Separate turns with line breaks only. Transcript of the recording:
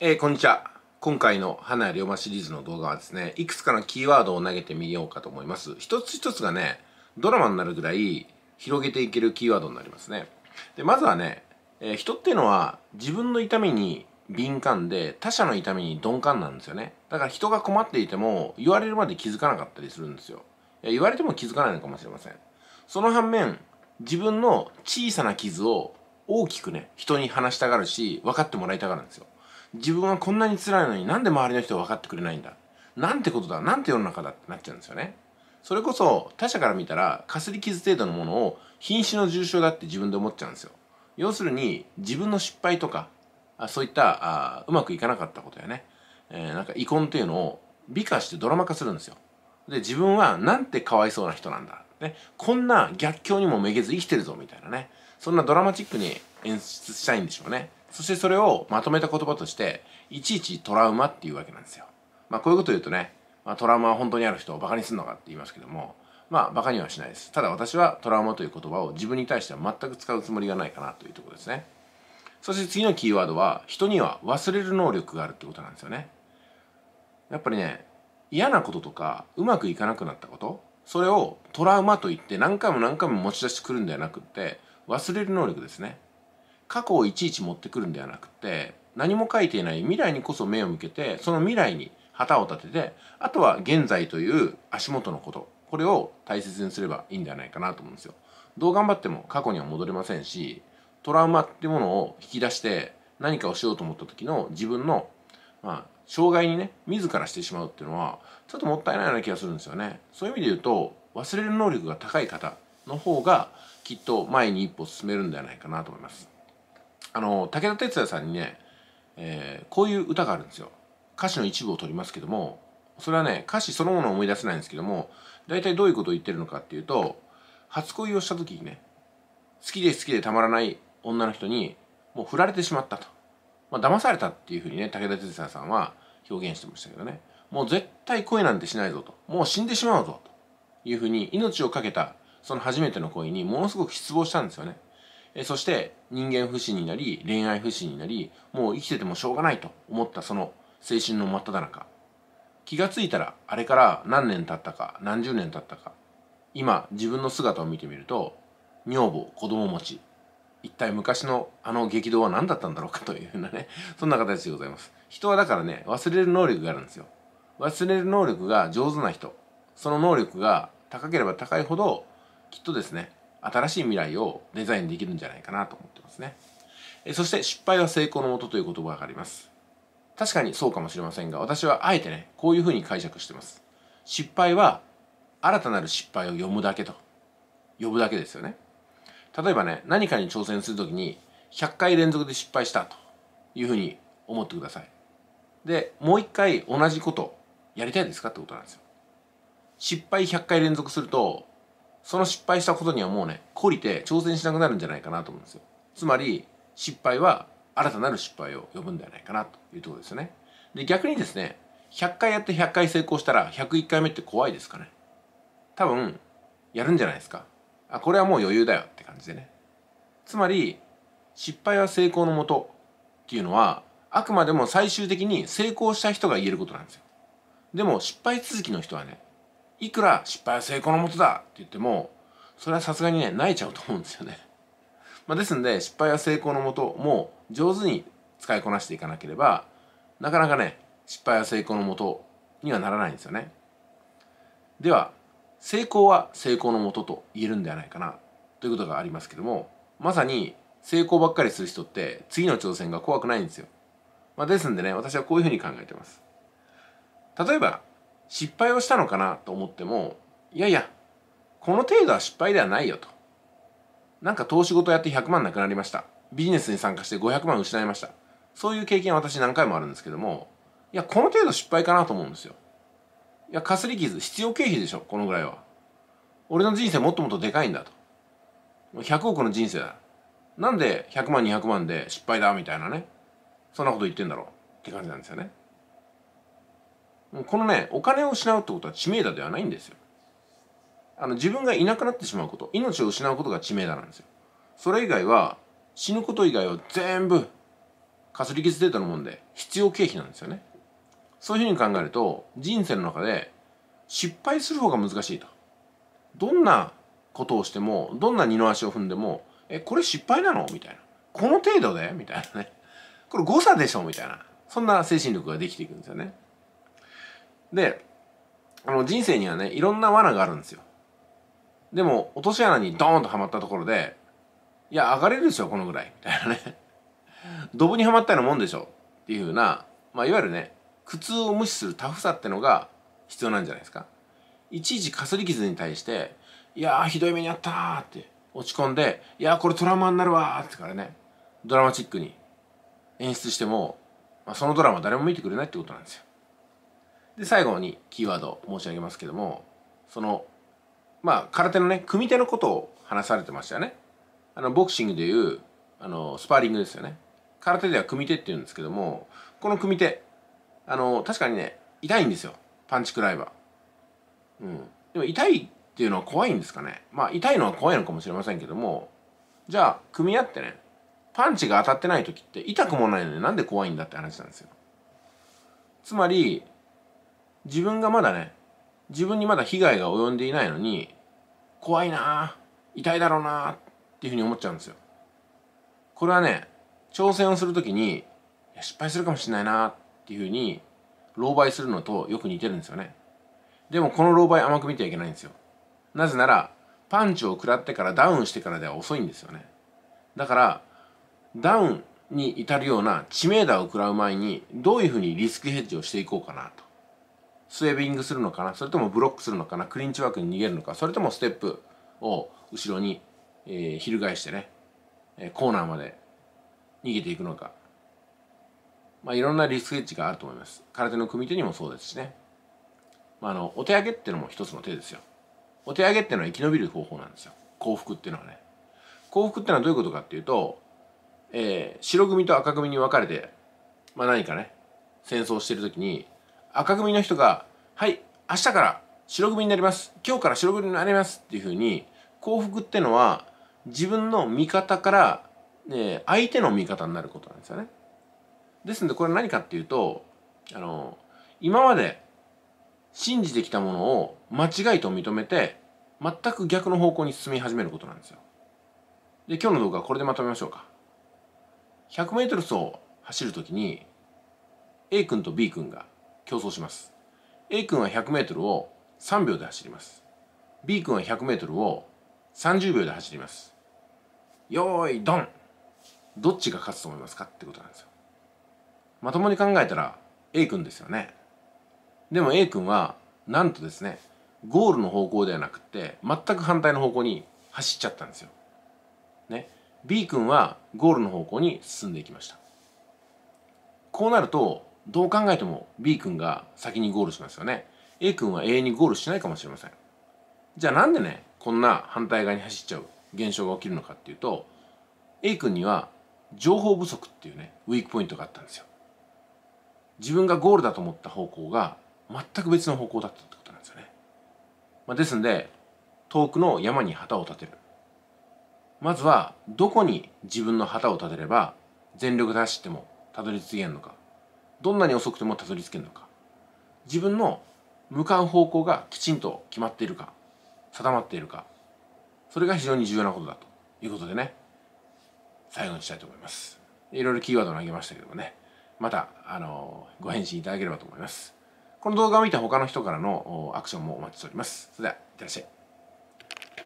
えー、こんにちは。今回の花屋龍馬シリーズの動画はですね、いくつかのキーワードを投げてみようかと思います。一つ一つがね、ドラマになるぐらい広げていけるキーワードになりますね。で、まずはね、えー、人っていうのは自分の痛みに敏感で他者の痛みに鈍感なんですよね。だから人が困っていても言われるまで気づかなかったりするんですよ。言われても気づかないのかもしれません。その反面、自分の小さな傷を大きくね、人に話したがるし、分かってもらいたがるんですよ。自分はこんなに辛いのになんで周りの人は分かってくれないんだなんてことだなんて世の中だってなっちゃうんですよねそれこそ他者から見たらかすり傷程度のものを瀕死の重傷だって自分で思っちゃうんですよ要するに自分の失敗とかあそういったあうまくいかなかったことやね、えー、なんか遺恨っていうのを美化してドラマ化するんですよで自分はなんてかわいそうな人なんだ、ね、こんな逆境にもめげず生きてるぞみたいなねそんなドラマチックに演出したいんでしょうねそしてそれをまとめた言葉としていちいちトラウマっていうわけなんですよ。まあこういうこと言うとね、まあ、トラウマは本当にある人をバカにするのかって言いますけどもまあバカにはしないです。ただ私はトラウマという言葉を自分に対しては全く使うつもりがないかなというところですね。そして次のキーワードは人には忘れる能力があるってことなんですよね。やっぱりね嫌なこととかうまくいかなくなったことそれをトラウマと言って何回も何回も持ち出してくるんではなくって忘れる能力ですね。過去をいちいち持ってくるんではなくて何も書いていない未来にこそ目を向けてその未来に旗を立ててあとは現在という足元のことこれを大切にすればいいんではないかなと思うんですよ。どう頑張っても過去には戻れませんしトラウマってものを引き出して何かをしようと思った時の自分の、まあ、障害にね自らしてしまうっていうのはちょっともったいないような気がするんですよね。そういう意味で言うと忘れる能力が高い方の方がきっと前に一歩進めるんではないかなと思います。あの武田鉄矢さんにね、えー、こういう歌があるんですよ歌詞の一部を取りますけどもそれはね歌詞そのものを思い出せないんですけども大体どういうことを言ってるのかっていうと初恋をした時にね好きで好きでたまらない女の人にもう振られてしまったと、まあ騙されたっていうふうにね武田鉄矢さんは表現してましたけどねもう絶対恋なんてしないぞともう死んでしまうぞというふうに命を懸けたその初めての恋にものすごく失望したんですよねえそして人間不信になり恋愛不信になりもう生きててもしょうがないと思ったその青春の真っ只中気がついたらあれから何年経ったか何十年経ったか今自分の姿を見てみると女房子供持ち一体昔のあの激動は何だったんだろうかというようなねそんな形でございます人はだからね忘れる能力があるんですよ忘れる能力が上手な人その能力が高ければ高いほどきっとですね新しい未来をデザインできるんじゃないかなと思ってますね。そして失敗は成功のもとという言葉があります。確かにそうかもしれませんが、私はあえてね、こういうふうに解釈してます。失敗は新たなる失敗を読むだけと。呼ぶだけですよね。例えばね、何かに挑戦するときに100回連続で失敗したというふうに思ってください。で、もう一回同じことやりたいですかってことなんですよ。失敗100回連続するとその失敗したことにはもうね懲りて挑戦しなくなるんじゃないかなと思うんですよつまり失敗は新たなる失敗を呼ぶんではないかなというところですよねで逆にですね100回やって100回成功したら101回目って怖いですかね多分やるんじゃないですかあこれはもう余裕だよって感じでねつまり失敗は成功のもとっていうのはあくまでも最終的に成功した人が言えることなんですよでも失敗続きの人はねいくら失敗は成功のもとだって言っても、それはさすがにね、泣いちゃうと思うんですよね。まあ、ですんで、失敗は成功のもとも上手に使いこなしていかなければ、なかなかね、失敗は成功のもとにはならないんですよね。では、成功は成功のもとと言えるんではないかなということがありますけども、まさに成功ばっかりする人って次の挑戦が怖くないんですよ。まあ、ですんでね、私はこういうふうに考えてます。例えば、失敗をしたのかなと思ってもいやいやこの程度は失敗ではないよとなんか投資事やって100万なくなりましたビジネスに参加して500万失いましたそういう経験は私何回もあるんですけどもいやこの程度失敗かなと思うんですよいやかすり傷必要経費でしょこのぐらいは俺の人生もっともっとでかいんだと100億の人生だなんで100万200万で失敗だみたいなねそんなこと言ってんだろうって感じなんですよねこのねお金を失うってことは知名度ではないんですよあの自分がいなくなってしまうこと命を失うことが知名度なんですよそれ以外は死ぬこと以外は全部かすり傷程度のもんで必要経費なんですよねそういうふうに考えると人生の中で失敗する方が難しいとどんなことをしてもどんな二の足を踏んでもえこれ失敗なのみたいなこの程度でみたいなねこれ誤差でしょみたいなそんな精神力ができていくんですよねであの人生にはねいろんな罠があるんですよでも落とし穴にドーンとはまったところでいや上がれるでしょこのぐらいみたいなねドブにはまったようなもんでしょっていうふうな、まあ、いわゆるね苦痛を無視するタフさってのが必要なんじゃないですかいちいちかすり傷に対して「いやひどい目にあったー」って落ち込んで「いやこれトラウマになるわ」ってからねドラマチックに演出しても、まあ、そのドラマ誰も見てくれないってことなんですよで最後にキーワード申し上げますけどもそのまあ空手のね組手のことを話されてましたよねあのボクシングでいうあのスパーリングですよね空手では組手って言うんですけどもこの組手あの確かにね痛いんですよパンチ食らえばうんでも痛いっていうのは怖いんですかねまあ痛いのは怖いのかもしれませんけどもじゃあ組み合ってねパンチが当たってない時って痛くもないのになんで怖いんだって話なんですよつまり自分がまだね、自分にまだ被害が及んでいないのに、怖いな痛いだろうなっていうふうに思っちゃうんですよ。これはね、挑戦をするときに、失敗するかもしれないなっていうふうに、狼狽するのとよく似てるんですよね。でもこの狼狽甘く見てはいけないんですよ。なぜなら、パンチを食らってからダウンしてからでは遅いんですよね。だから、ダウンに至るような知名度を食らう前に、どういうふうにリスクヘッジをしていこうかなと。スウェービングするのかなそれともブロックするのかなクリンチワークに逃げるのかそれともステップを後ろに、えー、翻してね、えー、コーナーまで逃げていくのか、まあ、いろんなリスクエッジがあると思います空手の組手にもそうですしね、まあ、あのお手上げってのも一つの手ですよお手上げってのは生き延びる方法なんですよ幸福っていうのはね幸福ってのはどういうことかっていうと、えー、白組と赤組に分かれて、まあ、何かね戦争してる時に赤組の人が「はい明日から白組になります今日から白組になります」っていうふうに幸福ってのは自分の味方から、ね、相手の味方になることなんですよね。ですのでこれ何かっていうとあの今まで信じてきたものを間違いと認めて全く逆の方向に進み始めることなんですよ。で今日の動画はこれでまとめましょうか。1 0 0ル走走るときに A 君と B 君が競争します A 君は 100m を3秒で走ります B 君は 100m を30秒で走りますよーいドンどっちが勝つと思いますかってことなんですよまともに考えたら A 君ですよねでも A 君はなんとですねゴールの方向ではなくて全く反対の方向に走っちゃったんですよね B 君はゴールの方向に進んでいきましたこうなるとどう考えても B 君が先にゴールしますよね A 君は永遠にゴールしないかもしれませんじゃあなんでねこんな反対側に走っちゃう現象が起きるのかっていうと A 君には情報不足っていうねウィークポイントがあったんですよ自分がゴールだと思った方向が全く別の方向だったってことなんですよね、まあ、ですんで遠くの山に旗を立てるまずはどこに自分の旗を立てれば全力で走ってもたどり着けんのかどんなに遅くてもたどり着けるのか自分の向かう方向がきちんと決まっているか定まっているかそれが非常に重要なことだということでね最後にしたいと思いますいろいろキーワードを投げましたけどもねまたあのご返信いただければと思いますこの動画を見た他の人からのアクションもお待ちしておりますそれではいってらっしゃい